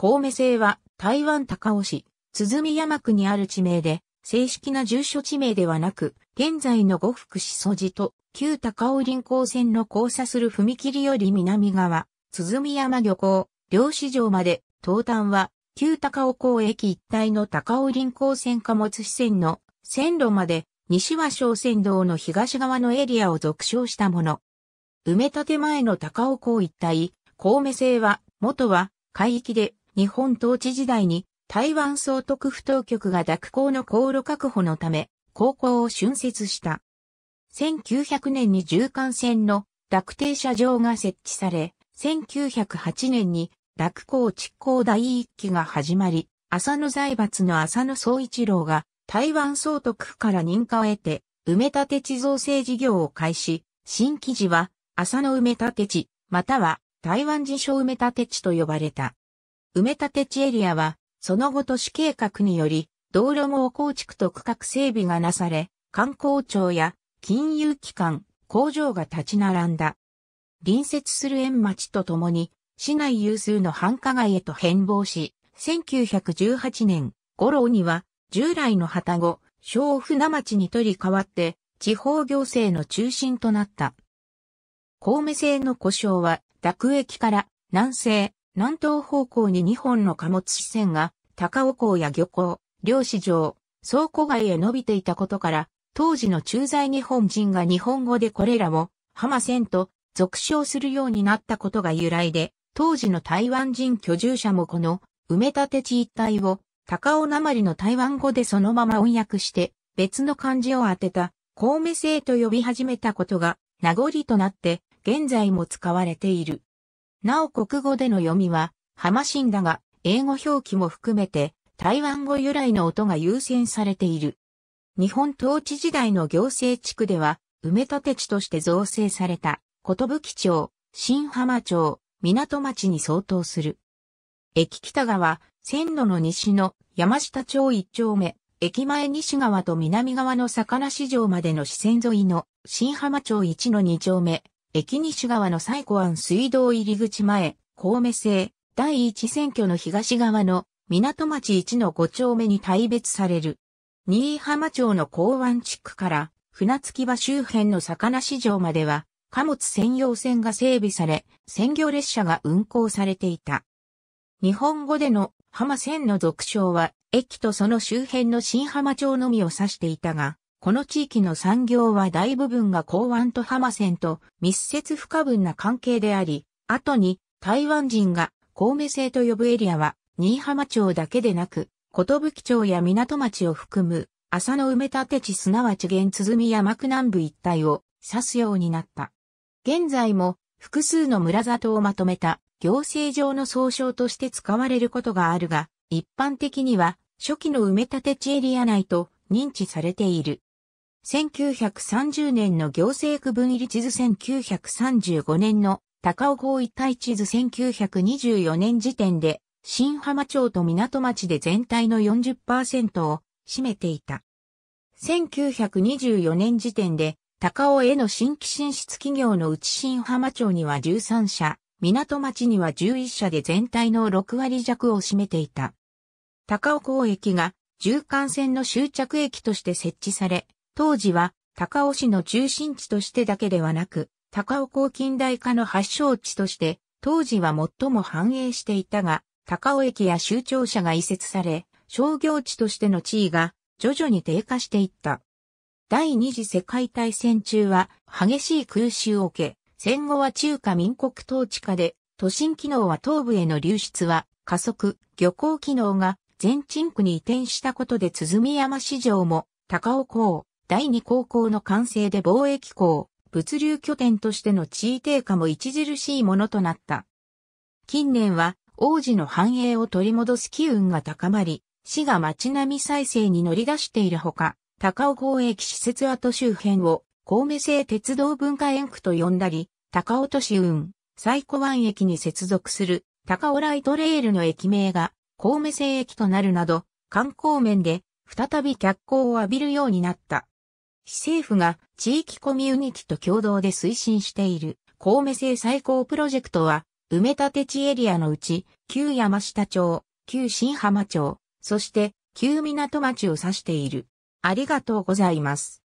神戸製は台湾高尾市、鼓山区にある地名で、正式な住所地名ではなく、現在の呉服市そ寺と、旧高尾林港線の交差する踏切より南側、鼓山漁港、漁師場まで、東端は、旧高尾港駅一帯の高尾林港線貨物支線の線路まで、西は小船道の東側のエリアを続称したもの。埋め立て前の高尾港一帯、神戸製は、元は、海域で日本統治時代に台湾総督府当局が脱港の航路確保のため、高校を浚渫した。1900年に縦貫線の落停車場が設置され、1908年に落港築港第一期が始まり、浅野財閥の浅野総一郎が台湾総督府から認可を得て、埋め立て地造成事業を開始、新記事は浅野埋め立て地、または台湾自称埋め立て地と呼ばれた。埋め立て地エリアは、その後都市計画により、道路網構築と区画整備がなされ、観光庁や金融機関、工場が立ち並んだ。隣接する園町とともに、市内有数の繁華街へと変貌し、1918年頃には、従来の旗子、小船町に取り代わって、地方行政の中心となった。公明製の故障は、濁駅から南西、南東方向に2本の貨物支線が、高尾港や漁港、漁市場、倉庫街へ伸びていたことから、当時の駐在日本人が日本語でこれらを、浜線と俗称するようになったことが由来で、当時の台湾人居住者もこの埋め立て地一帯を高尾鉛の台湾語でそのまま音訳して別の漢字を当てた孔明星と呼び始めたことが名残となって現在も使われている。なお国語での読みは、ハマシンだが、英語表記も含めて、台湾語由来の音が優先されている。日本統治時代の行政地区では、埋め立て地として造成された、寿町、新浜町、港町に相当する。駅北側、線路の西の山下町一丁目、駅前西側と南側の魚市場までの支線沿いの新浜町一の二丁目、駅西側の西湖湾水道入り口前、神戸製、第一選挙の東側の港町1の5丁目に大別される。新居浜町の港湾地区から船着場周辺の魚市場までは貨物専用船が整備され、専業列車が運行されていた。日本語での浜線の俗称は、駅とその周辺の新浜町のみを指していたが、この地域の産業は大部分が港湾と浜線と密接不可分な関係であり、後に台湾人が神戸製と呼ぶエリアは新浜町だけでなく、琴吹町や港町を含む浅野埋立地すなわち現鼓や幕南部一帯を指すようになった。現在も複数の村里をまとめた行政上の総称として使われることがあるが、一般的には初期の埋立地エリア内と認知されている。1930年の行政区分入り地図1935年の高尾合一帯地図1924年時点で新浜町と港町で全体の40%を占めていた。1924年時点で高尾への新規進出企業のうち新浜町には13社、港町には11社で全体の6割弱を占めていた。高尾港駅が中間線の終着駅として設置され、当時は高尾市の中心地としてだけではなく、高尾港近代化の発祥地として、当時は最も繁栄していたが、高尾駅や州庁舎が移設され、商業地としての地位が徐々に低下していった。第二次世界大戦中は激しい空襲を受け、戦後は中華民国統治下で、都心機能は東部への流出は加速、漁港機能が全鎮区に移転したことで鼓山市場も高尾港、第二高校の完成で貿易港、物流拠点としての地位低下も著しいものとなった。近年は、王子の繁栄を取り戻す機運が高まり、市が街並み再生に乗り出しているほか、高尾貿駅施設跡周辺を、神戸製鉄道文化園区と呼んだり、高尾都市運、西湖湾駅に接続する高尾ライトレールの駅名が神戸製駅となるなど、観光面で再び脚光を浴びるようになった。市政府が地域コミュニティと共同で推進している、公明性最高プロジェクトは、埋め立て地エリアのうち、旧山下町、旧新浜町、そして、旧港町を指している。ありがとうございます。